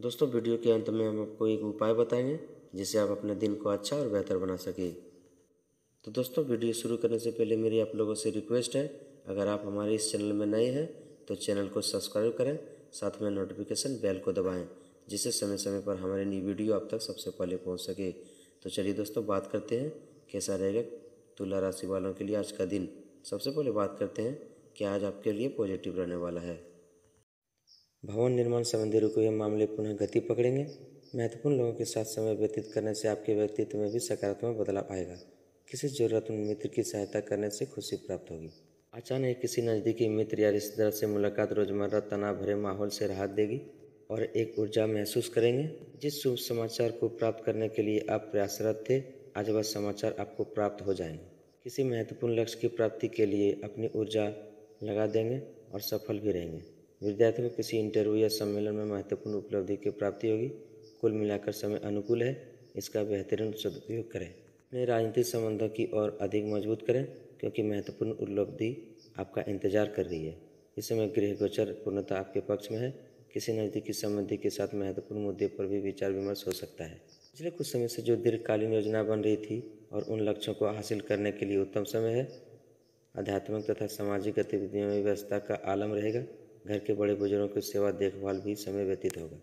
दोस्तों वीडियो के अंत में हम आपको एक उपाय बताएंगे जिससे आप अपने दिन को अच्छा और बेहतर बना सके तो दोस्तों वीडियो शुरू करने से पहले मेरी आप लोगों से रिक्वेस्ट है अगर आप हमारे इस चैनल में नए हैं तो चैनल को सब्सक्राइब करें साथ में नोटिफिकेशन बेल को दबाएं जिससे समय समय पर हमारे नई वीडियो आप तक सबसे पहले पहुंच सके तो चलिए दोस्तों बात करते हैं कैसा रहेगा तुला राशि वालों के लिए आज का दिन सबसे पहले बात करते हैं कि आज आपके लिए पॉजिटिव रहने वाला है भवन निर्माण संबंधी रुके हुए मामले पुनः गति पकड़ेंगे महत्वपूर्ण लोगों के साथ समय व्यतीत करने से आपके व्यक्तित्व में भी सकारात्मक बदलाव आएगा किसी जरूरतमंद मित्र की सहायता करने से खुशी प्राप्त होगी अचानक किसी नज़दीकी मित्र या रिश्तेदार से मुलाकात रोजमर्रा तनाव भरे माहौल से राहत देगी और एक ऊर्जा महसूस करेंगे जिस शुभ समाचार को प्राप्त करने के लिए आप प्रयासरत थे आज वह समाचार आपको प्राप्त हो जाएंगे किसी महत्वपूर्ण लक्ष्य की प्राप्ति के लिए अपनी ऊर्जा लगा देंगे और सफल भी रहेंगे विद्यार्थी को किसी इंटरव्यू या सम्मेलन में महत्वपूर्ण उपलब्धि की प्राप्ति होगी कुल मिलाकर समय अनुकूल है इसका बेहतरीन सदुपयोग करें अपने राजनीतिक संबंधों की और अधिक मजबूत करें क्योंकि महत्वपूर्ण उपलब्धि आपका इंतजार कर रही है इस समय गृह गोचर पूर्णता आपके पक्ष में है किसी नज़दीकी संबंधी के साथ महत्वपूर्ण मुद्दे पर भी विचार विमर्श हो सकता है पिछले कुछ समय से जो दीर्घकालीन योजना बन रही थी और उन लक्ष्यों को हासिल करने के लिए उत्तम समय है आध्यात्मिक तथा सामाजिक गतिविधियों में व्यवस्था का आलम रहेगा घर के बड़े बुजुर्गों की सेवा देखभाल भी समय व्यतीत होगा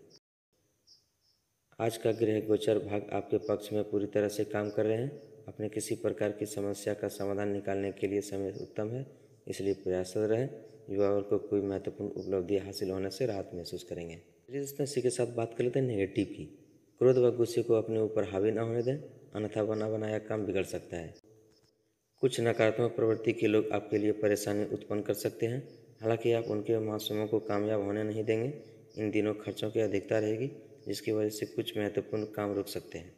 आज का गृह गोचर भाग आपके पक्ष में पूरी तरह से काम कर रहे हैं अपने किसी प्रकार की समस्या का समाधान निकालने के लिए समय उत्तम है इसलिए प्रयासरत रहें युवा वर्ग को कोई महत्वपूर्ण उपलब्धि हासिल होने से राहत महसूस करेंगे इसी के साथ बात कर लेते हैं नेगेटिव की क्रोध व गुस्से को अपने ऊपर हावी न होने दें अन्यथा बना बनाया काम बिगड़ सकता है कुछ नकारात्मक प्रवृत्ति के लोग आपके लिए परेशानी उत्पन्न कर सकते हैं हालांकि आप उनके मासूमों को कामयाब होने नहीं देंगे इन दिनों खर्चों की अधिकता रहेगी जिसकी वजह से कुछ महत्वपूर्ण काम रुक सकते हैं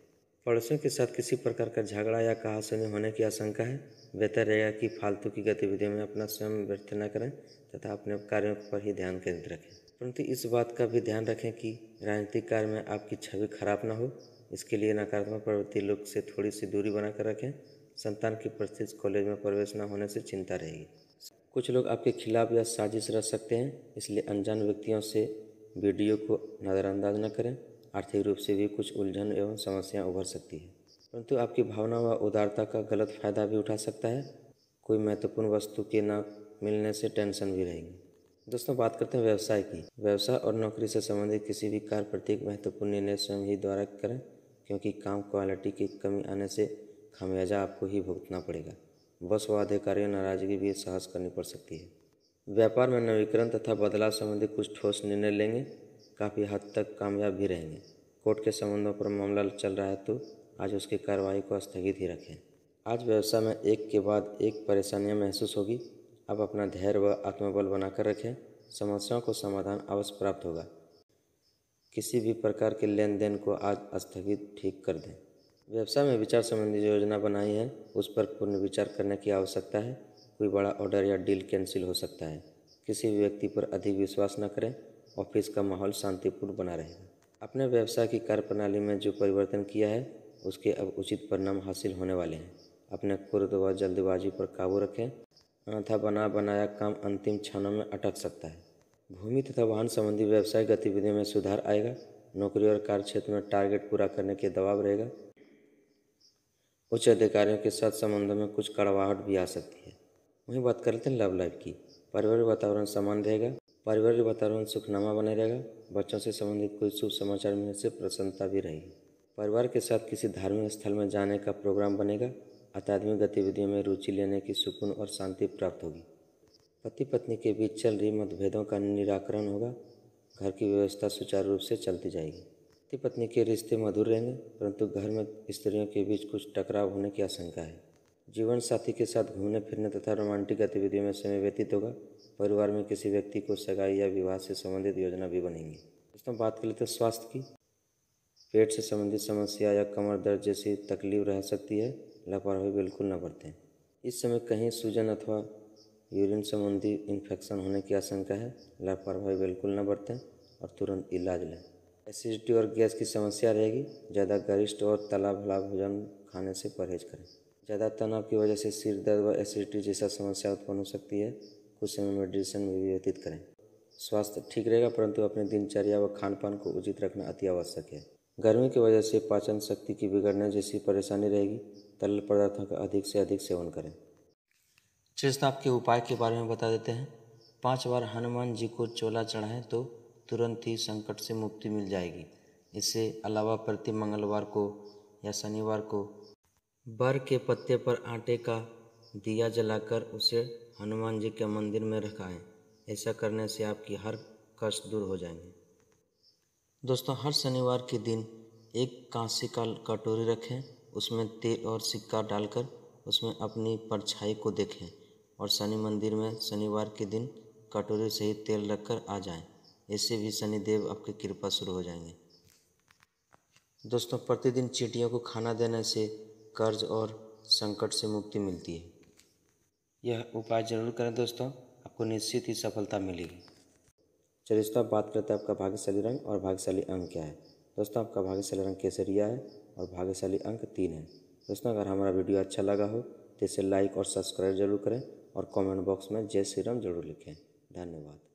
पड़ोसियों के साथ किसी प्रकार का झगड़ा या कहासुनी होने की आशंका है बेहतर रहेगा कि फालतू की गतिविधियों में अपना स्वयं व्यर्थ न करें तथा अपने कार्यों पर ही ध्यान केंद्रित रखें परंतु इस बात का भी ध्यान रखें कि राजनीतिक कार्य में आपकी छवि खराब ना हो इसके लिए नकारात्मक प्रवृत्ति लोग से थोड़ी सी दूरी बनाकर रखें संतान की परिस्थिति कॉलेज में प्रवेश न होने से चिंता रहेगी कुछ लोग आपके खिलाफ या साजिश रख सकते हैं इसलिए अनजान व्यक्तियों से वीडियो को नज़रअंदाज न करें आर्थिक रूप से भी कुछ उलझन एवं समस्याएं उभर सकती है परंतु आपकी भावना व उदारता का गलत फ़ायदा भी उठा सकता है कोई महत्वपूर्ण वस्तु के न मिलने से टेंशन भी रहेगी दोस्तों बात करते हैं व्यवसाय की व्यवसाय और नौकरी से संबंधित किसी भी कार्य प्रत्येक महत्वपूर्ण निर्णय स्वयं ही द्वारा करें क्योंकि काम क्वालिटी की कमी आने से खामियाजा आपको ही भुगतना पड़ेगा बस व अधिकारी नाराजगी भी साहस करनी पड़ सकती है व्यापार में नवीकरण तथा बदलाव संबंधी कुछ ठोस निर्णय लेंगे काफ़ी हद तक कामयाब भी रहेंगे कोर्ट के संबंधों पर मामला चल रहा है तो आज उसकी कार्रवाई को स्थगित ही रखें आज व्यवसाय में एक के बाद एक परेशानियाँ महसूस होगी आप अपना धैर्य व आत्मबल बनाकर रखें समस्याओं को समाधान अवश्य प्राप्त होगा किसी भी प्रकार के लेन देन को आज स्थगित ठीक कर दें व्यवसाय में विचार संबंधी जो योजना बनाई है उस पर पूर्ण विचार करने की आवश्यकता है कोई बड़ा ऑर्डर या डील कैंसिल हो सकता है किसी भी व्यक्ति पर अधिक विश्वास न करें ऑफिस का माहौल शांतिपूर्ण बना रहेगा अपने व्यवसाय की कार्यप्रणाली में जो परिवर्तन किया है उसके अब उचित परिणाम हासिल होने वाले हैं अपने कुर्द व जल्दबाजी पर काबू रखें अन्यथा बना बनाया काम अंतिम क्षणों में अटक सकता है भूमि तथा वाहन संबंधी व्यवसाय गतिविधियों में सुधार आएगा नौकरी और कार्य क्षेत्र में टारगेट पूरा करने के दबाव रहेगा उच्च अधिकारियों के साथ संबंधों में कुछ कड़वाहट भी आ सकती है वहीं बात कर लेते हैं तो लव लाइफ की पारिवारिक वातावरण समान रहेगा पारिवारिक वातावरण सुखनामा बने रहेगा बच्चों से संबंधित कोई शुभ समाचार मिलने से प्रसन्नता भी रहेगी परिवार के साथ किसी धार्मिक स्थल में जाने का प्रोग्राम बनेगा अत्याधुनिक गतिविधियों में रुचि लेने की सुकून और शांति प्राप्त होगी पति पत्नी के बीच चल रही मतभेदों का निराकरण होगा घर की व्यवस्था सुचारू रूप से चलती जाएगी पति पत्नी के रिश्ते मधुर रहेंगे परंतु घर में स्त्रियों के बीच कुछ टकराव होने की आशंका है जीवन साथी के साथ घूमने फिरने तथा रोमांटिक गतिविधियों में समय व्यतीत होगा परिवार में किसी व्यक्ति को सगाई या विवाह से संबंधित योजना भी बनेंगी दोस्तों बात कर लेते हैं स्वास्थ्य की पेट से संबंधित समस्या या कमर दर्द जैसी तकलीफ रह सकती है लापरवाही बिल्कुल न बरतें इस समय कहीं सूजन अथवा यूरिन संबंधी इन्फेक्शन होने की आशंका है लापरवाही बिल्कुल न बरतें और तुरंत इलाज लें एसिडिटी और गैस की समस्या रहेगी ज़्यादा गरिष्ठ और तला भला भोजन खाने से परहेज करें ज़्यादा तनाव की वजह से सिर दर्द व एसिडिटी जैसा समस्या उत्पन्न हो सकती है कुछ समय मेडिटेशन में भी व्यतीत करें स्वास्थ्य ठीक रहेगा परंतु अपने दिनचर्या व खान पान को उचित रखना अति आवश्यक है गर्मी की वजह से पाचन शक्ति की बिगड़ने जैसी परेशानी रहेगी तरल पदार्थों का अधिक से अधिक सेवन करें चेस्ट आपके उपाय के बारे में बता देते हैं पांच बार हनुमान जी को चोला चढ़ाएं तो तुरंत ही संकट से मुक्ति मिल जाएगी इससे अलावा प्रति मंगलवार को या शनिवार को बर के पत्ते पर आटे का दिया जलाकर उसे हनुमान जी के मंदिर में रखाएं ऐसा करने से आपकी हर कष्ट दूर हो जाएंगे दोस्तों हर शनिवार के दिन एक कांसे का कटोरी रखें उसमें तेल और सिक्का डालकर उसमें अपनी परछाई को देखें और शनि मंदिर में शनिवार के दिन कटोरी से ही तेल रखकर आ जाएं। इससे भी शनिदेव आपकी कृपा शुरू हो जाएंगे दोस्तों प्रतिदिन चीटियों को खाना देने से कर्ज और संकट से मुक्ति मिलती है यह उपाय जरूर करें दोस्तों आपको निश्चित ही सफलता मिलेगी चलिए दोस्तों आप बात करते हैं आपका भाग्यशाली रंग और भाग्यशाली अंक क्या है दोस्तों आपका भाग्यशाली रंग केसरिया है और भाग्यशाली अंक तीन है दोस्तों अगर हमारा वीडियो अच्छा लगा हो तो इसे लाइक और सब्सक्राइब जरूर करें और कमेंट बॉक्स में जय श्री राम जरूर लिखें धन्यवाद